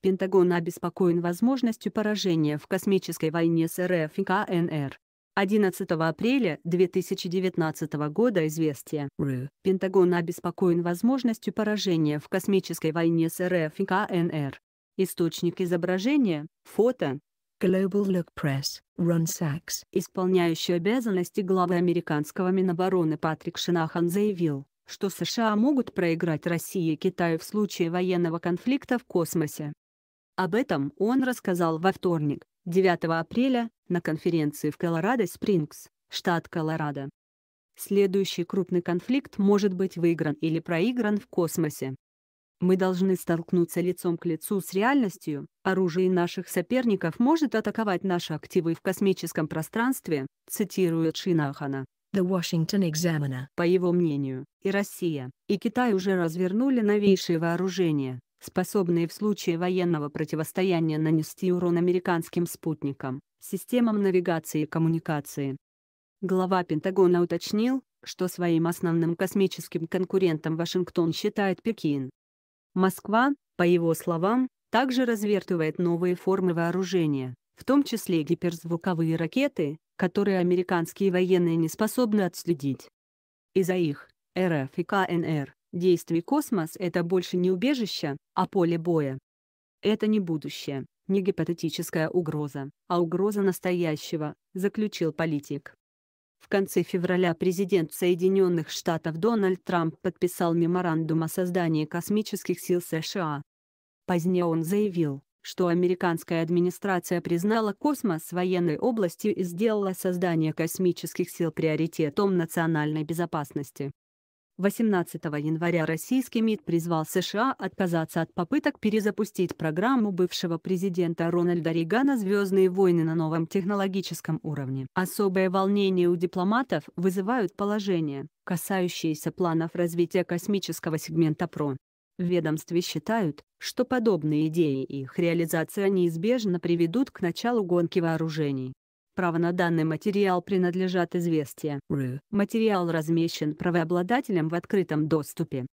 Пентагон обеспокоен возможностью поражения в космической войне с РФ и КНР. 11 апреля 2019 года известие. Пентагон обеспокоен возможностью поражения в космической войне с РФ и КНР. Источник изображения, фото. Global Look Press, Ron Sachs. Исполняющий обязанности главы американского Минобороны Патрик Шинахан заявил, что США могут проиграть России и Китаю в случае военного конфликта в космосе. Об этом он рассказал во вторник, 9 апреля, на конференции в Колорадо-Спрингс, штат Колорадо. Следующий крупный конфликт может быть выигран или проигран в космосе. Мы должны столкнуться лицом к лицу с реальностью, оружие наших соперников может атаковать наши активы в космическом пространстве, цитирует Шинахана. The Washington Examiner. По его мнению, и Россия, и Китай уже развернули новейшие вооружения, способные в случае военного противостояния нанести урон американским спутникам, системам навигации и коммуникации. Глава Пентагона уточнил, что своим основным космическим конкурентом Вашингтон считает Пекин. Москва, по его словам, также развертывает новые формы вооружения, в том числе гиперзвуковые ракеты, которые американские военные не способны отследить. Из-за их, РФ и КНР, действий космос — это больше не убежище, а поле боя. Это не будущее, не гипотетическая угроза, а угроза настоящего, заключил политик. В конце февраля президент Соединенных Штатов Дональд Трамп подписал меморандум о создании космических сил США. Позднее он заявил, что американская администрация признала космос военной областью и сделала создание космических сил приоритетом национальной безопасности. 18 января российский МИД призвал США отказаться от попыток перезапустить программу бывшего президента Рональда Рейгана «Звездные войны» на новом технологическом уровне. Особое волнение у дипломатов вызывают положения, касающиеся планов развития космического сегмента ПРО. В ведомстве считают, что подобные идеи и их реализация неизбежно приведут к началу гонки вооружений. Право на данный материал принадлежат известия. Материал размещен правообладателем в открытом доступе.